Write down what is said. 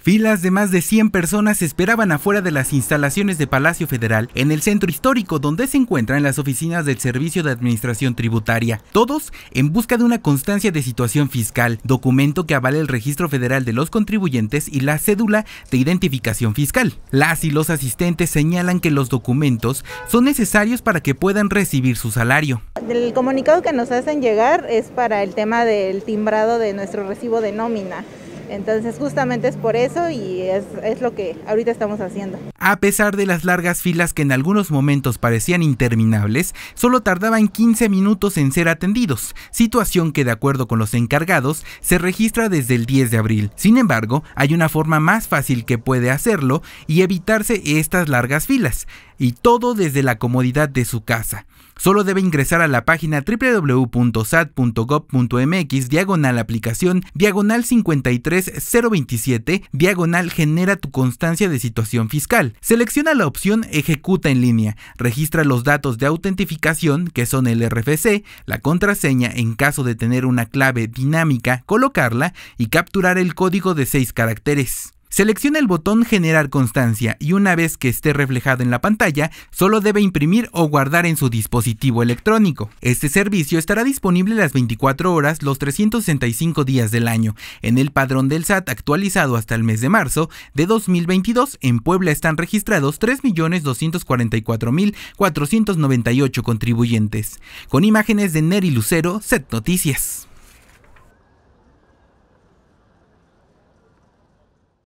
Filas de más de 100 personas esperaban afuera de las instalaciones de Palacio Federal, en el centro histórico donde se encuentran las oficinas del Servicio de Administración Tributaria, todos en busca de una constancia de situación fiscal, documento que avale el Registro Federal de los Contribuyentes y la cédula de identificación fiscal. Las y los asistentes señalan que los documentos son necesarios para que puedan recibir su salario. El comunicado que nos hacen llegar es para el tema del timbrado de nuestro recibo de nómina. Entonces justamente es por eso y es, lo que ahorita estamos haciendo. A pesar de las largas filas que en algunos momentos parecían interminables, solo tardaban 15 minutos en ser atendidos, situación que de acuerdo con los encargados se registra desde el 10 de abril. Sin embargo, hay una forma más fácil que puede hacerlo y evitarse estas largas filas, y todo desde la comodidad de su casa. Solo debe ingresar a la página www.sat.gov.mx diagonal aplicación diagonal 53027 diagonal genera tu constancia de situación fiscal. Selecciona la opción ejecuta en línea. Registra los datos de autentificación que son el RFC, la contraseña en caso de tener una clave dinámica, colocarla y capturar el código de 6 caracteres. Selecciona el botón Generar constancia y una vez que esté reflejado en la pantalla, solo debe imprimir o guardar en su dispositivo electrónico. Este servicio estará disponible las 24 horas los 365 días del año, en el padrón del SAT actualizado hasta el mes de marzo de 2022. En Puebla están registrados 3.244.498 contribuyentes. Con imágenes de Neri Lucero, SET Noticias.